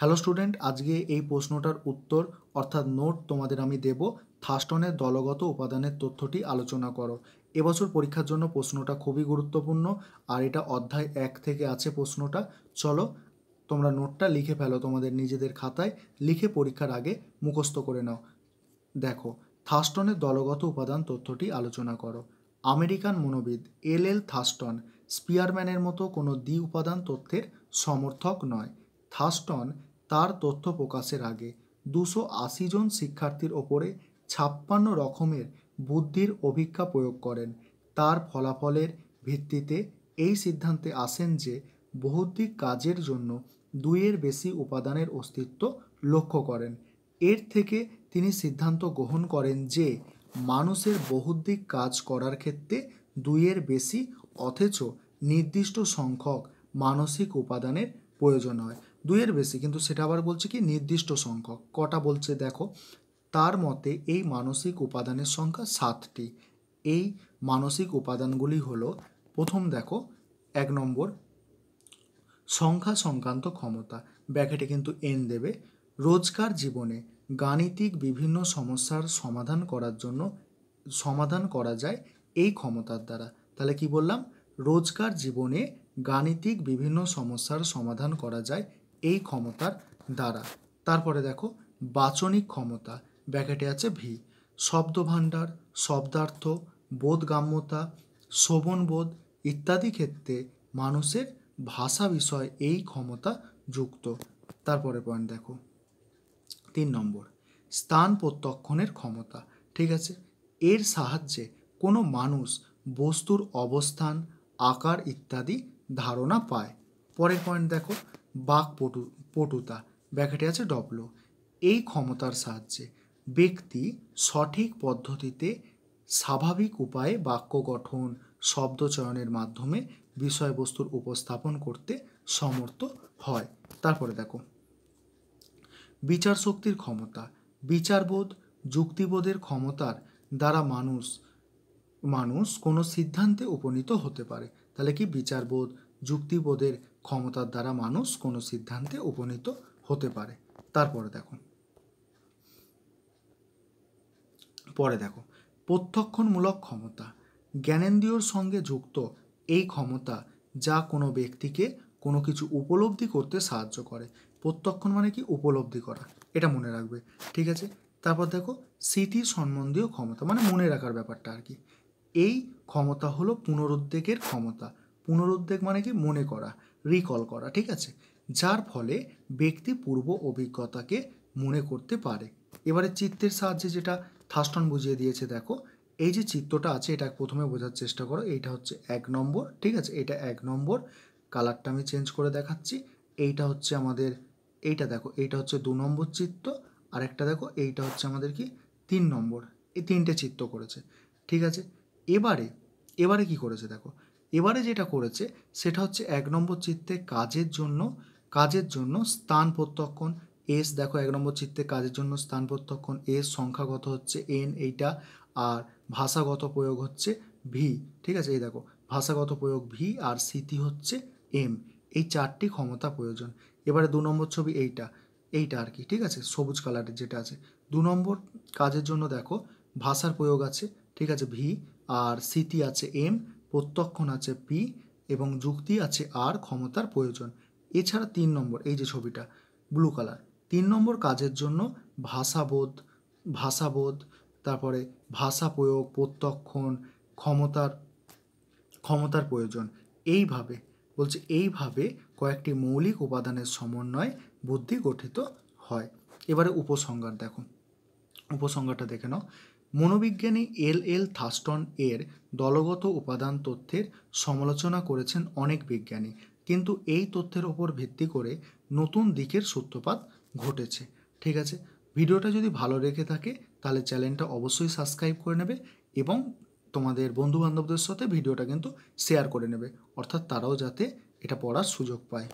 hello student আজকে এই প্রশ্নটার উত্তর অর্থাৎ নোট তোমাদের আমি দেব থাস্টনের দলগত উপাদানের তথ্যটি আলোচনা করো এবছর পরীক্ষার জন্য প্রশ্নটা খুবই গুরুত্বপূর্ণ আর এটা অধ্যায় এক থেকে আছে প্রশ্নটা চলো তোমরা নোটটা লিখে ফেলো তোমাদের নিজেদের খাতায় লিখে পরীক্ষার আগে মুখস্থ করে নাও দেখো থাস্টনের দলগত উপাদান তথ্যটি আলোচনা করো আমেরিকান মনোবিদ এল এল থাস্টন স্পিয়ারম্যানের মতো কোনো দ্বি উপাদান তথ্যের সমর্থক নয় থাস্টন তার তথ্য প্রকাশের আগে দুশো আশি জন শিক্ষার্থীর ওপরে ছাপ্পান্ন রকমের বুদ্ধির অভিজ্ঞা প্রয়োগ করেন তার ফলাফলের ভিত্তিতে এই সিদ্ধান্তে আসেন যে বহুদিক কাজের জন্য দুইয়ের বেশি উপাদানের অস্তিত্ব লক্ষ্য করেন এর থেকে তিনি সিদ্ধান্ত গ্রহণ করেন যে মানুষের বহুদ্দিক কাজ করার ক্ষেত্রে দুইয়ের বেশি অথচ নির্দিষ্ট সংখ্যক মানসিক উপাদানের প্রয়োজন হয় দুইয়ের বেশি কিন্তু সেটা আবার বলছে কি নির্দিষ্ট সংখ্যক কটা বলছে দেখো তার মতে এই মানসিক উপাদানের সংখ্যা সাতটি এই মানসিক উপাদানগুলি হলো প্রথম দেখো এক নম্বর সংখ্যা সংক্রান্ত ক্ষমতা ব্যাকেটে কিন্তু এন দেবে রোজকার জীবনে গাণিতিক বিভিন্ন সমস্যার সমাধান করার জন্য সমাধান করা যায় এই ক্ষমতার দ্বারা তাহলে কি বললাম রোজকার জীবনে গাণিতিক বিভিন্ন সমস্যার সমাধান করা যায় এই ক্ষমতার দ্বারা তারপরে দেখো বাচনিক ক্ষমতা ব্যাকেটে আছে ভি শব্দ ভাণ্ডার শব্দার্থ বোধগাম্যতা শ্রবণবোধ ইত্যাদি ক্ষেত্রে মানুষের ভাষা বিষয় এই ক্ষমতা যুক্ত তারপরে পয়েন্ট দেখো তিন নম্বর স্থান প্রত্যক্ষণের ক্ষমতা ঠিক আছে এর সাহায্যে কোনো মানুষ বস্তুর অবস্থান আকার ইত্যাদি ধারণা পায় পরের পয়েন্ট দেখো পটু পটুতা ব্যাকেটে আছে ডবলো এই ক্ষমতার সাহায্যে ব্যক্তি সঠিক পদ্ধতিতে স্বাভাবিক উপায়ে বাক্য গঠন শব্দচয়নের মাধ্যমে বিষয়বস্তুর উপস্থাপন করতে সমর্থ হয় তারপরে দেখো বিচার শক্তির ক্ষমতা বিচারবোধ যুক্তিবোধের ক্ষমতার দ্বারা মানুষ মানুষ কোনো সিদ্ধান্তে উপনীত হতে পারে তাহলে কি বিচারবোধ যুক্তিবোধের ক্ষমতার দ্বারা মানুষ কোনো সিদ্ধান্তে উপনীত হতে পারে তারপরে দেখো পরে দেখো প্রত্যক্ষণমূলক ক্ষমতা জ্ঞানেন্দ্রিয়র সঙ্গে যুক্ত এই ক্ষমতা যা কোনো ব্যক্তিকে কোনো কিছু উপলব্ধি করতে সাহায্য করে প্রত্যক্ষণ মানে কি উপলব্ধি করা এটা মনে রাখবে ঠিক আছে তারপর দেখো স্মৃতি সম্বন্ধীয় ক্ষমতা মানে মনে রাখার ব্যাপারটা আর কি এই ক্ষমতা হলো পুনরুদ্বেগের ক্ষমতা পুনরুদ্বেগ মানে কি মনে করা রিকল করা ঠিক আছে যার ফলে ব্যক্তি পূর্ব অভিজ্ঞতাকে মনে করতে পারে এবারে চিত্রের সাহায্যে যেটা থাস্টন বুঝিয়ে দিয়েছে দেখো এই যে চিত্রটা আছে এটা প্রথমে বোঝার চেষ্টা করো এইটা হচ্ছে এক নম্বর ঠিক আছে এটা এক নম্বর কালারটা আমি চেঞ্জ করে দেখাচ্ছি এইটা হচ্ছে আমাদের এইটা দেখো এইটা হচ্ছে দু নম্বর চিত্র আর একটা দেখো এইটা হচ্ছে আমাদের কি তিন নম্বর এই তিনটে চিত্র করেছে ঠিক আছে এবারে এবারে কি করেছে দেখো এবারে যেটা করেছে সেটা হচ্ছে এক নম্বর চিত্তে কাজের জন্য কাজের জন্য স্থান প্রত্যক্ষণ এস দেখো এক নম্বর চিত্তে কাজের জন্য স্থান প্রত্যক্ষণ এস সংখ্যাগত হচ্ছে এন এইটা আর ভাষাগত প্রয়োগ হচ্ছে ভি ঠিক আছে এই দেখো ভাষাগত প্রয়োগ ভি আর স্মৃতি হচ্ছে এম এই চারটি ক্ষমতা প্রয়োজন এবারে দু নম্বর ছবি এইটা এইটা আর কি ঠিক আছে সবুজ কালারের যেটা আছে দু নম্বর কাজের জন্য দেখো ভাষার প্রয়োগ আছে ঠিক আছে ভি আর স্মৃতি আছে এম প্রত্যক্ষণ আছে পি এবং যুক্তি আছে আর ক্ষমতার প্রয়োজন এছাড়া তিন নম্বর এই যে ছবিটা ব্লু কালার তিন নম্বর কাজের জন্য ভাষাবোধ ভাষাবোধ তারপরে ভাষা প্রয়োগ প্রত্যক্ষণ ক্ষমতার ক্ষমতার প্রয়োজন এইভাবে বলছে এইভাবে কয়েকটি মৌলিক উপাদানের সমন্বয় বুদ্ধি গঠিত হয় এবারে উপসংহার দেখুন উপসংহারটা দেখে নাও মনোবিজ্ঞানী এল এল থাস্টন এর দলগত উপাদান তথ্যের সমালোচনা করেছেন অনেক বিজ্ঞানী কিন্তু এই তথ্যের ওপর ভিত্তি করে নতুন দিকের সূত্রপাত ঘটেছে ঠিক আছে ভিডিওটা যদি ভালো রেখে থাকে তাহলে চ্যানেলটা অবশ্যই সাবস্ক্রাইব করে নেবে এবং তোমাদের বন্ধু বান্ধবদের সাথে ভিডিওটা কিন্তু শেয়ার করে নেবে অর্থাৎ তারাও যাতে এটা পড়ার সুযোগ পায়